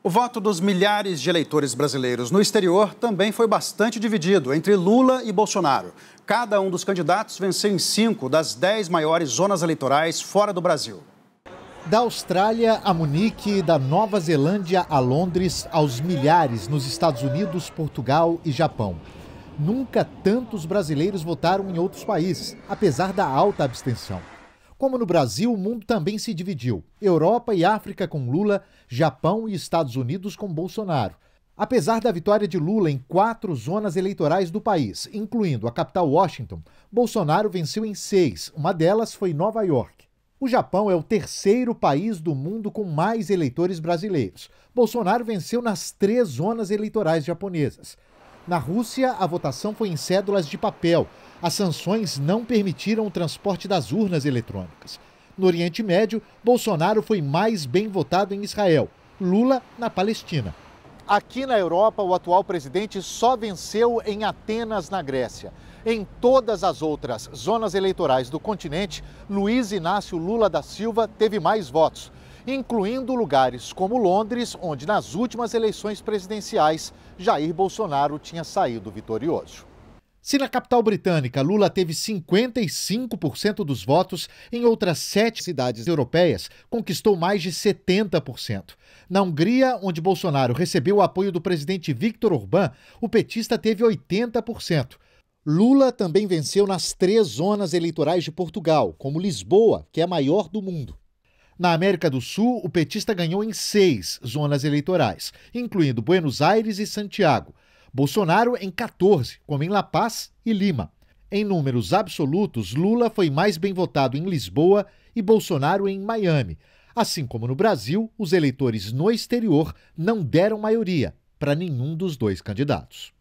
O voto dos milhares de eleitores brasileiros no exterior também foi bastante dividido entre Lula e Bolsonaro. Cada um dos candidatos venceu em cinco das dez maiores zonas eleitorais fora do Brasil. Da Austrália a Munique, da Nova Zelândia a Londres, aos milhares nos Estados Unidos, Portugal e Japão. Nunca tantos brasileiros votaram em outros países, apesar da alta abstenção. Como no Brasil, o mundo também se dividiu: Europa e África com Lula, Japão e Estados Unidos com Bolsonaro. Apesar da vitória de Lula em quatro zonas eleitorais do país, incluindo a capital Washington, Bolsonaro venceu em seis, uma delas foi Nova York. O Japão é o terceiro país do mundo com mais eleitores brasileiros. Bolsonaro venceu nas três zonas eleitorais japonesas. Na Rússia, a votação foi em cédulas de papel. As sanções não permitiram o transporte das urnas eletrônicas. No Oriente Médio, Bolsonaro foi mais bem votado em Israel, Lula na Palestina. Aqui na Europa, o atual presidente só venceu em Atenas, na Grécia. Em todas as outras zonas eleitorais do continente, Luiz Inácio Lula da Silva teve mais votos, incluindo lugares como Londres, onde nas últimas eleições presidenciais Jair Bolsonaro tinha saído vitorioso. Se na capital britânica Lula teve 55% dos votos, em outras sete cidades europeias conquistou mais de 70%. Na Hungria, onde Bolsonaro recebeu o apoio do presidente Viktor Orbán, o petista teve 80%. Lula também venceu nas três zonas eleitorais de Portugal, como Lisboa, que é a maior do mundo. Na América do Sul, o petista ganhou em seis zonas eleitorais, incluindo Buenos Aires e Santiago. Bolsonaro em 14, como em La Paz e Lima. Em números absolutos, Lula foi mais bem votado em Lisboa e Bolsonaro em Miami. Assim como no Brasil, os eleitores no exterior não deram maioria para nenhum dos dois candidatos.